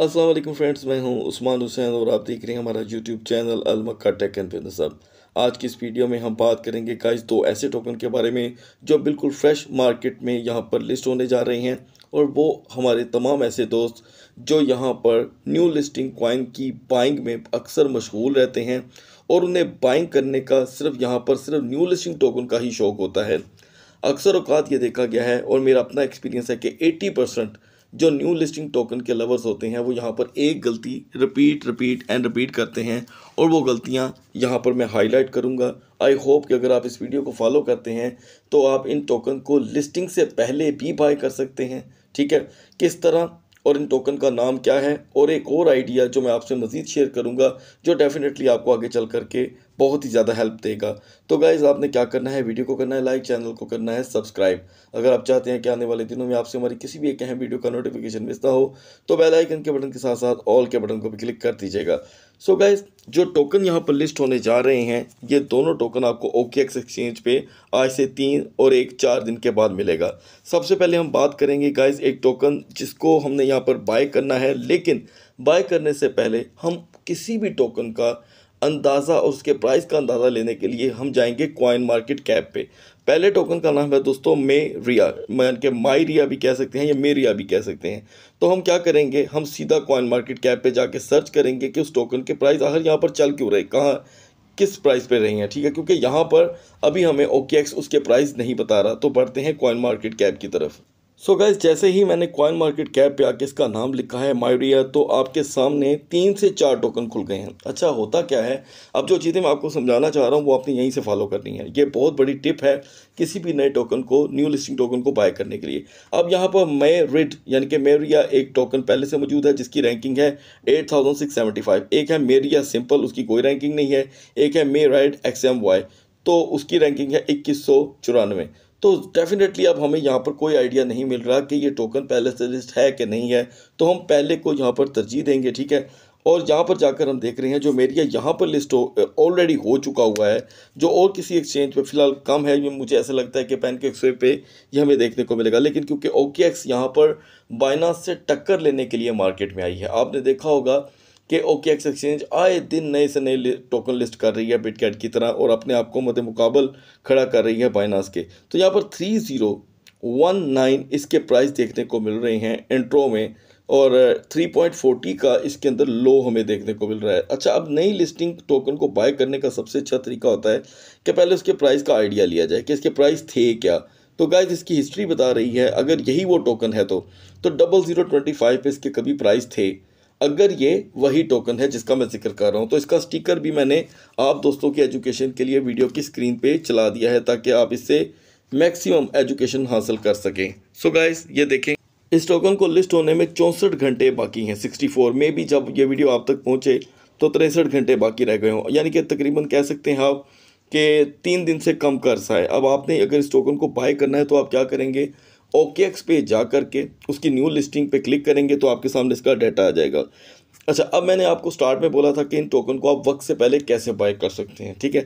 Aslam friends मैं हूं उस्मान हुसैन और आप देख रहे हैं हमारा यूट्यूब चैनल अलमक्का टेक एंड बिजनेस आज की इस वीडियो में हम बात करेंगे काइज दो ऐसे टोकन के बारे में जो बिल्कुल फ्रेश मार्केट में यहाँ पर लिस्ट होने जा रहे हैं और वो हमारे तमाम ऐसे दोस्त जो यहाँ पर न्यू लिस्टिंग क्वाइन की बाइंग में अक्सर मशगूल रहते हैं और उन्हें बाइंग करने का सिर्फ यहाँ पर सिर्फ न्यू लिस्टिंग टोकन का ही शौक़ होता है अक्सर अवकात ये देखा गया है और मेरा अपना एक्सपीरियंस है कि एट्टी परसेंट जो न्यू लिस्टिंग टोकन के लवर्स होते हैं वो यहाँ पर एक गलती रिपीट रिपीट एंड रिपीट करते हैं और वो गलतियाँ यहाँ पर मैं हाईलाइट करूँगा आई होप कि अगर आप इस वीडियो को फॉलो करते हैं तो आप इन टोकन को लिस्टिंग से पहले भी बाय कर सकते हैं ठीक है किस तरह और इन टोकन का नाम क्या है और एक और आइडिया जो मैं आपसे मज़ीद शेयर करूँगा जो डेफिनेटली आपको आगे चल करके बहुत ही ज़्यादा हेल्प देगा तो गाइज़ आपने क्या करना है वीडियो को करना है लाइक चैनल को करना है सब्सक्राइब अगर आप चाहते हैं कि आने वाले दिनों में आपसे हमारी किसी भी एक अहम वीडियो का नोटिफिकेशन मिलता हो तो बेल आइकन के बटन के साथ साथ ऑल के बटन को भी क्लिक कर दीजिएगा सो गाइज जो टोकन यहाँ पर लिस्ट होने जा रहे हैं ये दोनों टोकन आपको ओके एक्स एक्सचेंज पर आज से तीन और एक चार दिन के बाद मिलेगा सबसे पहले हम बात करेंगे गाइज एक टोकन जिसको हमने यहाँ पर बाय करना है लेकिन बाय करने से पहले हम किसी भी टोकन का अंदाज़ा और उसके प्राइस का अंदाज़ा लेने के लिए हम जाएंगे कॉइन मार्केट कैप पे पहले टोकन का नाम है दोस्तों मे रिया यानी कि माई रिया भी कह सकते हैं या मे रिया भी कह सकते हैं तो हम क्या करेंगे हम सीधा कॉइन मार्केट कैप पे जाके सर्च करेंगे कि उस टोकन के प्राइस आखिर यहाँ पर चल क्यों रहे कहाँ किस प्राइस पे रही हैं ठीक है क्योंकि यहाँ पर अभी हमें ओके उसके प्राइस नहीं बता रहा तो बढ़ते हैं कॉइन मार्केट कैप की तरफ सो so गैस जैसे ही मैंने कॉइन मार्केट कैप पे आके इसका नाम लिखा है माइडिया तो आपके सामने तीन से चार टोकन खुल गए हैं अच्छा होता क्या है अब जो चीज़ें मैं आपको समझाना चाह रहा हूँ वो आपने यहीं से फॉलो करनी है ये बहुत बड़ी टिप है किसी भी नए टोकन को न्यू लिस्टिंग टोकन को बाय करने के लिए अब यहाँ पर मे रिड यानी कि मेरिया एक टोकन पहले से मौजूद है जिसकी रैंकिंग है eight thousand six seventy five एक है मेरिया सिंपल उसकी कोई रैंकिंग नहीं है एक है मे राइड एक्स वाई तो उसकी रैंकिंग है इक्कीस सौ तो डेफिनेटली अब हमें यहाँ पर कोई आइडिया नहीं मिल रहा कि ये टोकन पहले से लिस्ट है कि नहीं है तो हम पहले को यहाँ पर तरजीह देंगे ठीक है और यहाँ पर जाकर हम देख रहे हैं जो मेरिया यहाँ पर लिस्ट ऑलरेडी हो, हो चुका हुआ है जो और किसी एक्सचेंज पे फिलहाल कम है ये मुझे ऐसा लगता है कि पैनकेक्स पे ये हमें देखने को मिलेगा लेकिन क्योंकि ओके एक्स यहाँ पर बाइनास से टक्कर लेने के लिए मार्केट में आई है आपने देखा होगा कि ओके एक्स एक्सचेंज आए दिन नए से नए टोकन लिस्ट कर रही है बिटकैट की तरह और अपने आप को मदे मुकाबल खड़ा कर रही है बाइनास के तो यहाँ पर थ्री ज़ीरो वन नाइन इसके प्राइस देखने को मिल रहे हैं इंट्रो में और थ्री पॉइंट फोर्टी का इसके अंदर लो हमें देखने को मिल रहा है अच्छा अब नई लिस्टिंग टोकन को बाय करने का सबसे अच्छा तरीका होता है कि पहले उसके प्राइस का आइडिया लिया जाए कि इसके प्राइस थे क्या तो गाइज इसकी हिस्ट्री बता रही है अगर यही वो टोकन है तो तो डबल ज़ीरो ट्वेंटी फाइव पे इसके कभी प्राइस थे अगर ये वही टोकन है जिसका मैं जिक्र कर रहा हूँ तो इसका स्टिकर भी मैंने आप दोस्तों की एजुकेशन के लिए वीडियो की स्क्रीन पे चला दिया है ताकि आप इससे मैक्सिमम एजुकेशन हासिल कर सकें सो गाइस ये देखें इस टोकन को लिस्ट होने में चौंसठ घंटे बाकी हैं सिक्सटी फोर में भी जब ये वीडियो आप तक पहुँचे तो तिरसठ घंटे बाकी रह गए हों यानी कि तकरीबन कह सकते हैं आप कि तीन दिन से कम सा है अब आपने अगर इस टोकन को बाय करना है तो आप क्या करेंगे ओके एक्स पे जा करके उसकी न्यू लिस्टिंग पे क्लिक करेंगे तो आपके सामने इसका डाटा आ जाएगा अच्छा अब मैंने आपको स्टार्ट में बोला था कि इन टोकन को आप वक्त से पहले कैसे बाय कर सकते हैं ठीक है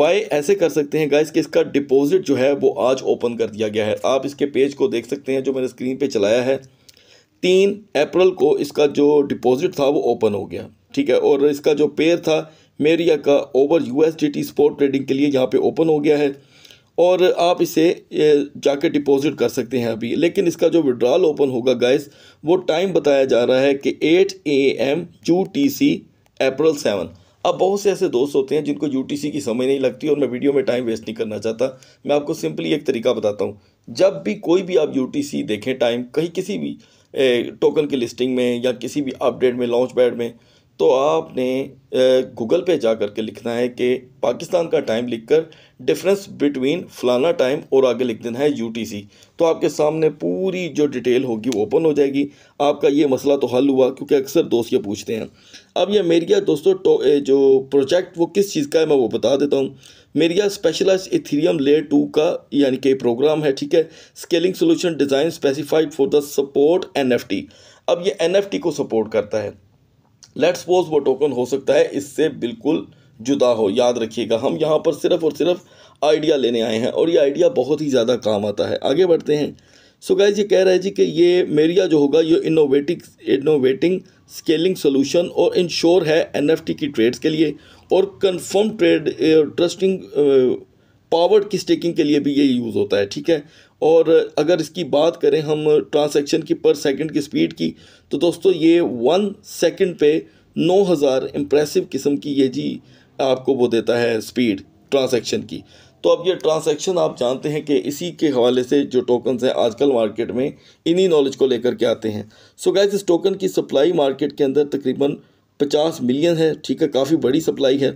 बाय ऐसे कर सकते हैं गाइस कि इसका डिपॉजिट जो है वो आज ओपन कर दिया गया है आप इसके पेज को देख सकते हैं जो मैंने स्क्रीन पर चलाया है तीन अप्रैल को इसका जो डिपॉजिट था वो ओपन हो गया ठीक है और इसका जो पेयर था मेरिया का over U S D T spot trading के लिए यहाँ पे ओपन हो गया है और आप इसे जाके डिपॉजिट कर सकते हैं अभी लेकिन इसका जो विड्रॉल ओपन होगा गाइस वो टाइम बताया जा रहा है कि eight A M U T C April seven अब बहुत से ऐसे दोस्त होते हैं जिनको यू टी सी की समझ नहीं लगती और मैं वीडियो में टाइम वेस्ट नहीं करना चाहता मैं आपको सिंपली एक तरीका बताता हूँ जब भी कोई भी आप यू टी सी देखें टाइम कहीं किसी भी टोकन की लिस्टिंग में या किसी भी अपडेट में लॉन्च पैड में तो आपने गूगल पे जा कर के लिखना है कि पाकिस्तान का टाइम लिखकर डिफरेंस बिटवीन फलाना टाइम और आगे लिख देना है यूटीसी तो आपके सामने पूरी जो डिटेल होगी वो ओपन हो जाएगी आपका ये मसला तो हल हुआ क्योंकि अक्सर दोस्त ये पूछते हैं अब ये मेरिया दोस्तों तो, जो प्रोजेक्ट वो किस चीज़ का है मैं वो बता देता हूँ मेरिया स्पेशलाइज इथीरियम ले टू का यानी कि प्रोग्राम है ठीक है scaling solution design specified for the support an अब ये एन को सपोर्ट करता है लेट सपोज वो टोकन हो सकता है इससे बिल्कुल जुदा हो याद रखिएगा हम यहाँ पर सिर्फ और सिर्फ आइडिया लेने आए हैं और ये आइडिया बहुत ही ज़्यादा काम आता है आगे बढ़ते हैं सो गाइज ये कह रहे हैं जी कि ये मेरिया जो होगा ये इनोवेटिक इनोवेटिंग स्केलिंग सोल्यूशन और इंश्योर है एन की ट्रेड्स के लिए और कन्फर्म ट्रेड ट्रस्टिंग पावर की स्टेकिंग के लिए भी ये यूज़ होता है ठीक है और अगर इसकी बात करें हम ट्रांसैक्शन की पर सेकंड की स्पीड की तो दोस्तों ये वन सेकंड पे नौ हज़ार इम्प्रेसिव किस्म की ये जी आपको वो देता है स्पीड ट्रांसैक्शन की तो अब ये ट्रांसैक्शन आप जानते हैं कि इसी के हवाले से जो टोकन्स हैं आजकल मार्केट में इन्हीं नॉलेज को लेकर के आते हैं सो so गैस इस टोकन की सप्लाई मार्केट के अंदर तकरीबन पचास मिलियन है ठीक है काफ़ी बड़ी सप्लाई है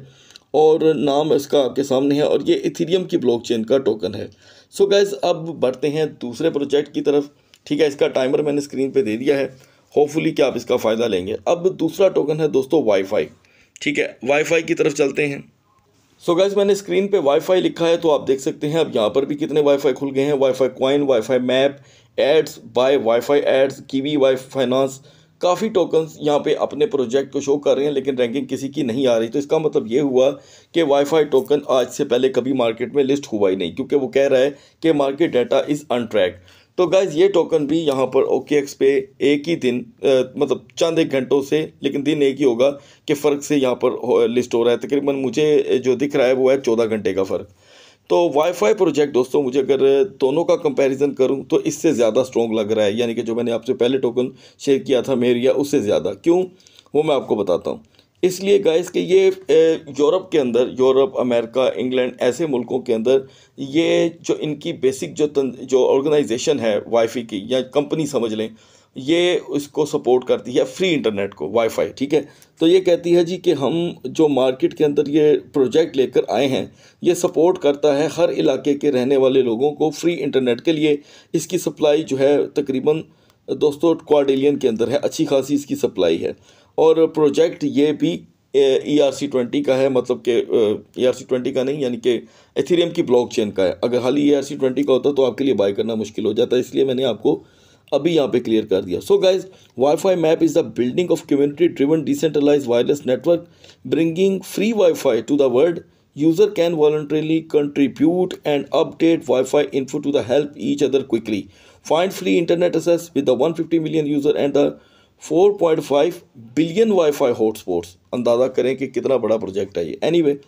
और नाम इसका आपके सामने है और ये इथीरियम की ब्लॉकचेन का टोकन है सो so गैज़ अब बढ़ते हैं दूसरे प्रोजेक्ट की तरफ ठीक है इसका टाइमर मैंने स्क्रीन पे दे दिया है होपफुली कि आप इसका फ़ायदा लेंगे अब दूसरा टोकन है दोस्तों वाईफाई ठीक है वाईफाई की तरफ चलते हैं सो so गैस मैंने स्क्रीन पे वाईफाई लिखा है तो आप देख सकते हैं अब यहाँ पर भी कितने वाईफाई खुल गए हैं wifi coin wifi map ads बाय फाई एड्स वी वाई फाइनेंस काफ़ी टोकन्स यहाँ पे अपने प्रोजेक्ट को शो कर रहे हैं लेकिन रैंकिंग किसी की नहीं आ रही तो इसका मतलब ये हुआ कि वाईफाई टोकन आज से पहले कभी मार्केट में लिस्ट हुआ ही नहीं क्योंकि वो कह रहा है कि मार्केट डाटा इज़ अनट्रैक तो गाइज ये टोकन भी यहाँ पर ओके एक्स पे एक ही दिन आ, मतलब चंद एक घंटों से लेकिन दिन एक ही होगा कि फ़र्क से यहाँ पर लिस्ट हो रहा है तकरीबन मुझे जो दिख रहा है वो है चौदह घंटे का फ़र्क तो वाईफाई प्रोजेक्ट दोस्तों मुझे अगर दोनों का कंपैरिजन करूं तो इससे ज़्यादा स्ट्रॉन्ग लग रहा है यानी कि जो मैंने आपसे पहले टोकन शेयर किया था मेरिया उससे ज़्यादा क्यों वो मैं आपको बताता हूँ इसलिए गाइस कि ये यूरोप के अंदर यूरोप अमेरिका इंग्लैंड ऐसे मुल्कों के अंदर ये जो इनकी बेसिक जो तन, जो ऑर्गेनाइजेशन है वाईफाई की या कंपनी समझ लें ये इसको सपोर्ट करती है फ्री इंटरनेट को वाईफाई ठीक है तो ये कहती है जी कि हम जो मार्केट के अंदर ये प्रोजेक्ट लेकर आए हैं ये सपोर्ट करता है हर इलाके के रहने वाले लोगों को फ्री इंटरनेट के लिए इसकी सप्लाई जो है तकरीबन दोस्तों क्वाडिलियन के अंदर है अच्छी खासी इसकी सप्लाई है और प्रोजेक्ट ये भी ई आर सी ट्वेंटी का है मतलब कि ई आर सी ट्वेंटी का नहीं यानी कि एथीरियम की ब्लॉकचेन का है अगर हाल ही ई आर सी ट्वेंटी का होता तो आपके लिए बाय करना मुश्किल हो जाता है इसलिए मैंने आपको अभी यहाँ पे क्लियर कर दिया so guys wifi map is the building of community driven decentralize wireless network bringing free wifi to the world user can voluntarily contribute and update wi wifi info to the help each other quickly find free internet access with the one fifty million user and the four point five billion wi wifi hotspots अंदाजा करें कि कितना बड़ा project है ये any way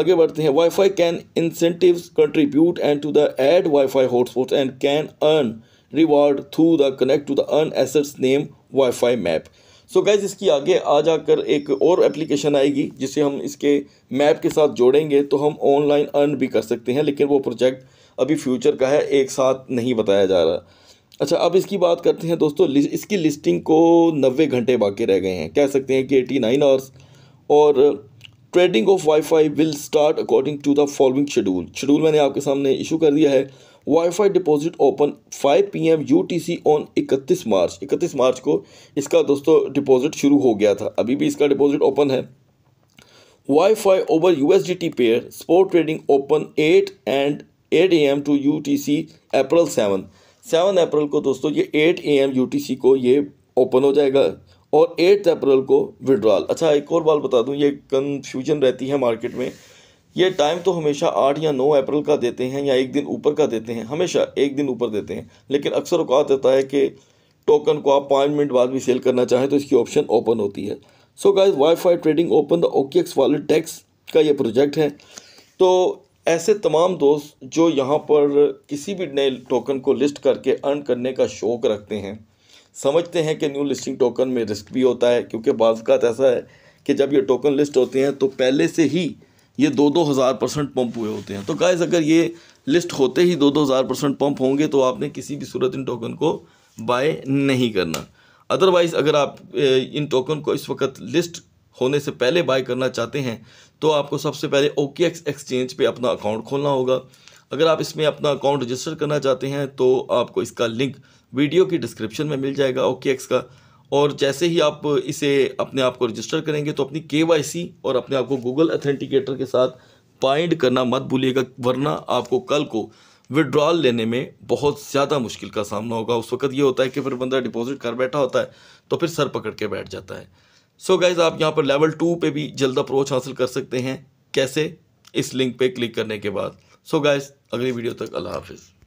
आगे बढ़ते हैं wifi can incentive contribute and to the ad wi wifi hotspots and can earn reward through the connect to the earn assets name wifi map so guys इसकी आगे आ जाकर एक और एप्लीकेशन आएगी जिसे हम इसके मैप के साथ जोड़ेंगे तो हम ऑनलाइन अर्न भी कर सकते हैं लेकिन वो प्रोजेक्ट अभी फ्यूचर का है एक साथ नहीं बताया जा रहा अच्छा अब इसकी बात करते हैं दोस्तों इसकी लिस्टिंग को नब्बे घंटे बाकी रह गए हैं कह सकते हैं कि एटी नाइन आवर्स और trading of wifi will start according to the following schedule schedule मैंने आपके सामने इशू कर दिया है wifi deposit open 5 PM UTC on 31 March 31 मार्च को इसका दोस्तों डिपॉजिट शुरू हो गया था अभी भी इसका डिपॉजिट ओपन है wifi over USDT pair spot trading open 8 and 8 M to UTC April 7 7 अप्रैल को दोस्तों ये 8 एम यूटीसी को ये ओपन हो जाएगा और एट अप्रैल को विड्रॉल अच्छा एक और बात बता दूं ये कन्फ्यूजन रहती है मार्केट में ये टाइम तो हमेशा आठ या नौ अप्रैल का देते हैं या एक दिन ऊपर का देते हैं हमेशा एक दिन ऊपर देते हैं लेकिन अक्सर अवकात रहता है कि टोकन को आप पाँच मिनट बाद भी सेल करना चाहें तो इसकी ऑप्शन ओपन होती है so guys wifi trading open the OKX wallet टैक्स का ये प्रोजेक्ट है तो ऐसे तमाम दोस्त जो यहाँ पर किसी भी नए टोकन को लिस्ट करके अर्न करने का शौक रखते हैं समझते हैं कि न्यू लिस्टिंग टोकन में रिस्क भी होता है क्योंकि बाज़ात तो ऐसा है कि जब ये टोकन लिस्ट होते हैं तो पहले से ही ये दो दो हज़ार परसेंट पम्प हुए होते हैं तो गाइज अगर ये लिस्ट होते ही दो दो हज़ार परसेंट पम्प होंगे तो आपने किसी भी सूरत इन टोकन को बाय नहीं करना अदरवाइज़ अगर आप इन टोकन को इस वक्त लिस्ट होने से पहले बाय करना चाहते हैं तो आपको सबसे पहले ओ के एक्स एक्सचेंज पर अपना अकाउंट खोलना होगा अगर आप इसमें अपना अकाउंट रजिस्टर करना चाहते हैं तो आपको इसका लिंक वीडियो की डिस्क्रिप्शन में मिल जाएगा ओके एक्स का और जैसे ही आप इसे अपने आप को रजिस्टर करेंगे तो अपनी के और अपने आप को गूगल अथेंटिकेटर के साथ पाइंड करना मत भूलिएगा वरना आपको कल को विड्रॉल लेने में बहुत ज़्यादा मुश्किल का सामना होगा उस वक्त ये होता है कि फिर बंदा डिपॉजिट कर बैठा होता है तो फिर सर पकड़ के बैठ जाता है सो so गाइज आप यहाँ पर लेवल टू पे भी जल्द अप्रोच हासिल कर सकते हैं कैसे इस लिंक पे क्लिक करने के बाद सो so गाइज अगली वीडियो तक अल्लाह हाफिज़